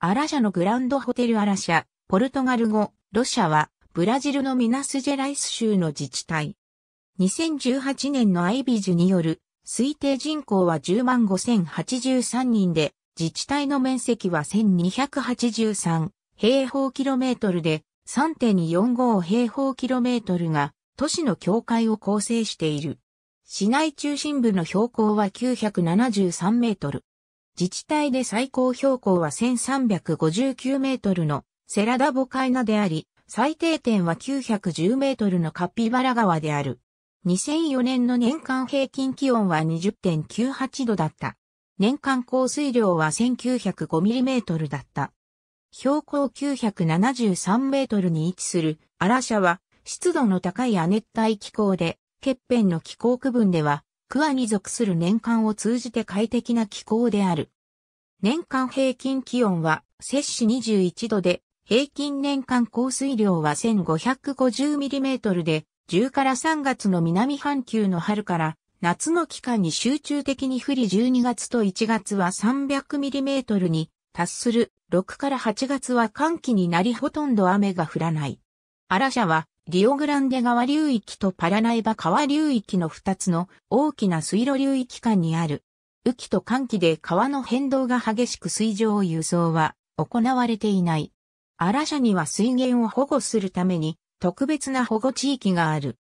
アラシャのグランドホテルアラシャ、ポルトガル語、ロシャは、ブラジルのミナスジェライス州の自治体。2018年のアイビジによる、推定人口は10万5083人で、自治体の面積は1283平方キロメートルで、3.45平方キロメートルが、都市の境界を構成している。市内中心部の標高は973メートル。自治体で最高標高は1359メートルのセラダボカイナであり、最低点は910メートルのカピバラ川である。2004年の年間平均気温は20.98度だった。年間降水量は1905ミリメートルだった。標高973メートルに位置するアラシャは湿度の高い亜熱帯気候で、欠片の気候区分ではクアに属する年間を通じて快適な気候である。年間平均気温は摂氏21度で、平均年間降水量は 1550mm で、10から3月の南半球の春から夏の期間に集中的に降り12月と1月は 300mm に達する6から8月は寒気になりほとんど雨が降らない。アラシャはリオグランデ川流域とパラナイバ川流域の2つの大きな水路流域間にある。雨季と寒季で川の変動が激しく水上輸送は行われていない。アラ社には水源を保護するために特別な保護地域がある。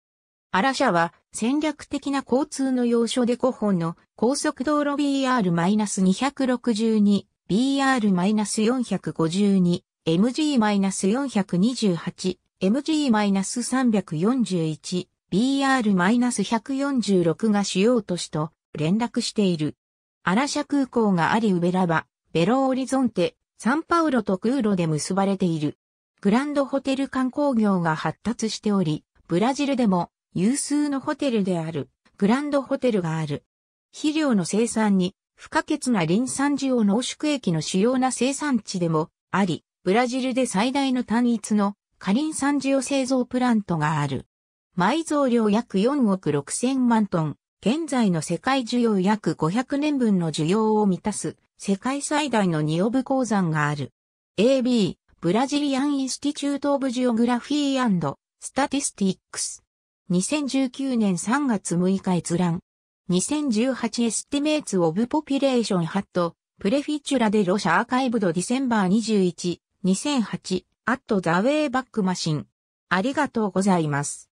アラ社は戦略的な交通の要所で5本の高速道路 BR-262、BR-452、MG-428、MG-341、BR-146 が主要都市と連絡している。アラシャ空港がありウベラバ、ベロオリゾンテ、サンパウロと空路で結ばれている。グランドホテル観光業が発達しており、ブラジルでも有数のホテルである、グランドホテルがある。肥料の生産に不可欠なリン酸需要濃縮液の主要な生産地でもあり、ブラジルで最大の単一のカリン産オ製造プラントがある。埋蔵量約4億6千万トン、現在の世界需要約500年分の需要を満たす、世界最大のニオブ鉱山がある。AB、ブラジリアン・インスティチュート・オブ・ジオグラフィー・スタティスティックス。2019年3月6日閲覧。2018エスティメイツ・オブ・ポピュレーション・ハット、プレフィチュラでロシアアーカイブド・ディセンバー21、2008、アットザウェイバックマシン。ありがとうございます。